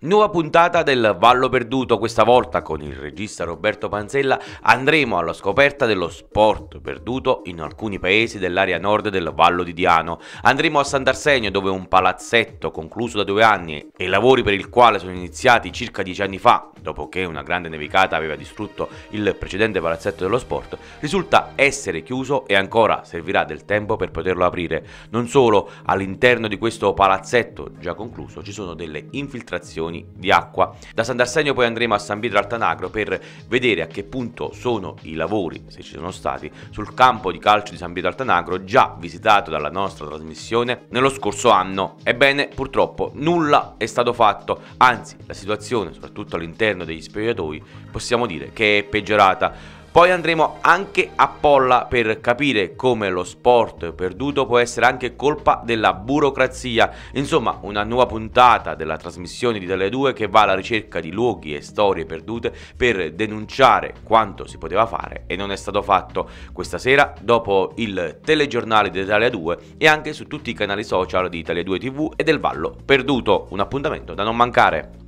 Nuova puntata del Vallo Perduto, questa volta con il regista Roberto Panzella andremo alla scoperta dello sport perduto in alcuni paesi dell'area nord del Vallo di Diano. Andremo a Sant'Arsenio dove un palazzetto concluso da due anni e lavori per il quale sono iniziati circa dieci anni fa, dopo che una grande nevicata aveva distrutto il precedente palazzetto dello sport, risulta essere chiuso e ancora servirà del tempo per poterlo aprire. Non solo, all'interno di questo palazzetto già concluso ci sono delle infiltrazioni milioni di acqua. Da Sant'Arsenio poi andremo a San Pietro Altanagro per vedere a che punto sono i lavori, se ci sono stati, sul campo di calcio di San Pietro Altanagro già visitato dalla nostra trasmissione nello scorso anno. Ebbene, purtroppo nulla è stato fatto, anzi la situazione, soprattutto all'interno degli spogliatoi, possiamo dire che è peggiorata. Poi andremo anche a Polla per capire come lo sport perduto può essere anche colpa della burocrazia. Insomma, una nuova puntata della trasmissione di Tele 2 che va alla ricerca di luoghi e storie perdute per denunciare quanto si poteva fare e non è stato fatto questa sera dopo il telegiornale di Italia 2 e anche su tutti i canali social di Italia 2 TV e del Vallo Perduto. Un appuntamento da non mancare.